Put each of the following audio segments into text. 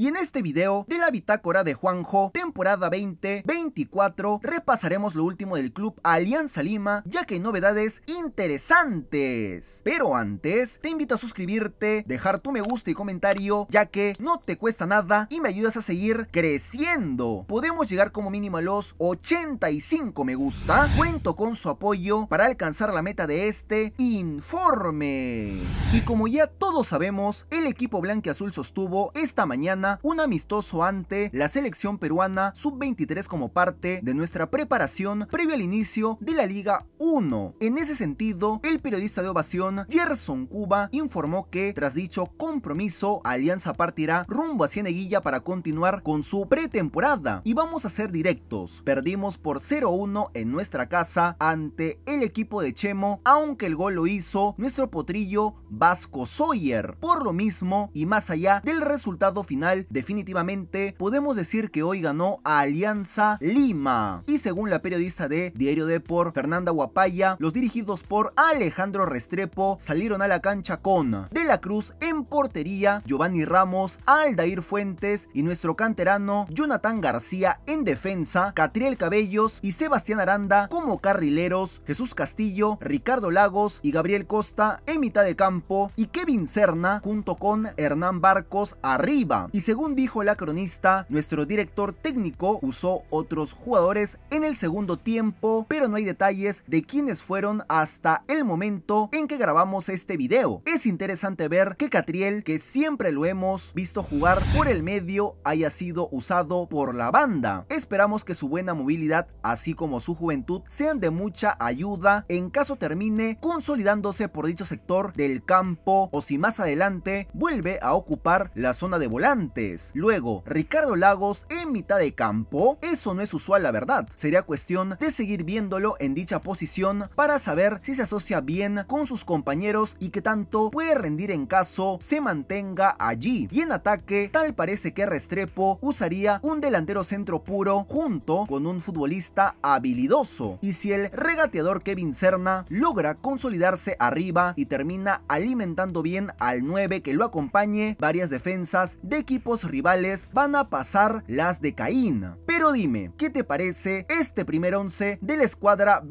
Y en este video de la bitácora de Juanjo, temporada 2024 repasaremos lo último del club Alianza Lima, ya que hay novedades interesantes. Pero antes, te invito a suscribirte, dejar tu me gusta y comentario, ya que no te cuesta nada y me ayudas a seguir creciendo. Podemos llegar como mínimo a los 85 me gusta. Cuento con su apoyo para alcanzar la meta de este informe. Y como ya todos sabemos, el equipo blanqueazul sostuvo esta mañana un amistoso ante la selección peruana sub-23 como parte de nuestra preparación previo al inicio de la Liga 1. En ese sentido, el periodista de Ovación, Gerson Cuba, informó que tras dicho compromiso, Alianza partirá rumbo a Cieneguilla para continuar con su pretemporada y vamos a ser directos. Perdimos por 0-1 en nuestra casa ante el equipo de Chemo, aunque el gol lo hizo nuestro potrillo Vasco Sawyer. Por lo mismo y más allá del resultado final, definitivamente podemos decir que hoy ganó a Alianza Lima. Y según la periodista de Diario Por Fernanda Guapaya, los dirigidos por Alejandro Restrepo salieron a la cancha con De la Cruz en portería, Giovanni Ramos, Aldair Fuentes y nuestro canterano Jonathan García en defensa, Catriel Cabellos y Sebastián Aranda como carrileros, Jesús Castillo, Ricardo Lagos y Gabriel Costa en mitad de campo y Kevin Serna junto con Hernán Barcos arriba. Y según dijo la cronista, nuestro director técnico usó otros jugadores en el segundo tiempo, pero no hay detalles de quiénes fueron hasta el momento en que grabamos este video. Es interesante ver que Catriel, que siempre lo hemos visto jugar por el medio, haya sido usado por la banda. Esperamos que su buena movilidad, así como su juventud, sean de mucha ayuda en caso termine consolidándose por dicho sector del campo o si más adelante vuelve a ocupar la zona de volante Luego, Ricardo Lagos en mitad de campo, eso no es usual la verdad. Sería cuestión de seguir viéndolo en dicha posición para saber si se asocia bien con sus compañeros y qué tanto puede rendir en caso se mantenga allí. Y en ataque, tal parece que Restrepo usaría un delantero centro puro junto con un futbolista habilidoso. Y si el regateador Kevin Cerna logra consolidarse arriba y termina alimentando bien al 9 que lo acompañe, varias defensas de equipo rivales van a pasar las de Caín. Pero dime, ¿qué te parece este primer once de la escuadra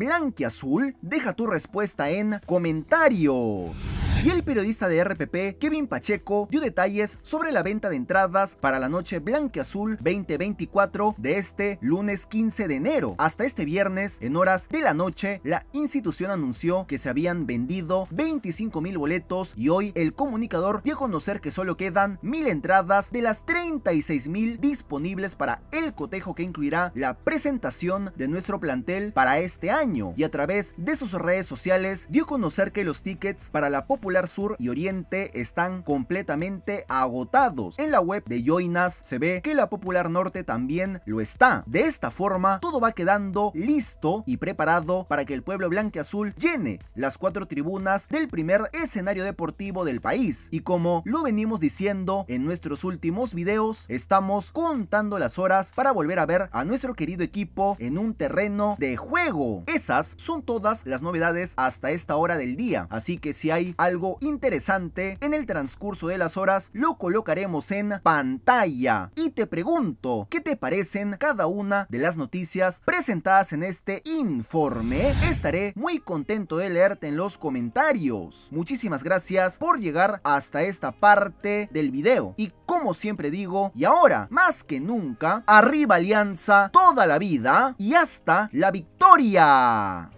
Azul? Deja tu respuesta en comentarios. Y el periodista de RPP, Kevin Pacheco, dio detalles sobre la venta de entradas para la noche blanqueazul 2024 de este lunes 15 de enero. Hasta este viernes, en horas de la noche, la institución anunció que se habían vendido 25 mil boletos y hoy el comunicador dio a conocer que solo quedan mil entradas de las 36 mil disponibles para el cotejo que incluirá la presentación de nuestro plantel para este año. Y a través de sus redes sociales dio a conocer que los tickets para la popularidad Popular Sur y Oriente están completamente agotados. En la web de Joinas se ve que la Popular Norte también lo está. De esta forma, todo va quedando listo y preparado para que el pueblo azul llene las cuatro tribunas del primer escenario deportivo del país. Y como lo venimos diciendo en nuestros últimos videos, estamos contando las horas para volver a ver a nuestro querido equipo en un terreno de juego. Esas son todas las novedades hasta esta hora del día. Así que si hay algo algo interesante en el transcurso de las horas lo colocaremos en pantalla. Y te pregunto, ¿qué te parecen cada una de las noticias presentadas en este informe? Estaré muy contento de leerte en los comentarios. Muchísimas gracias por llegar hasta esta parte del video. Y como siempre digo, y ahora, más que nunca, arriba Alianza toda la vida y hasta la victoria.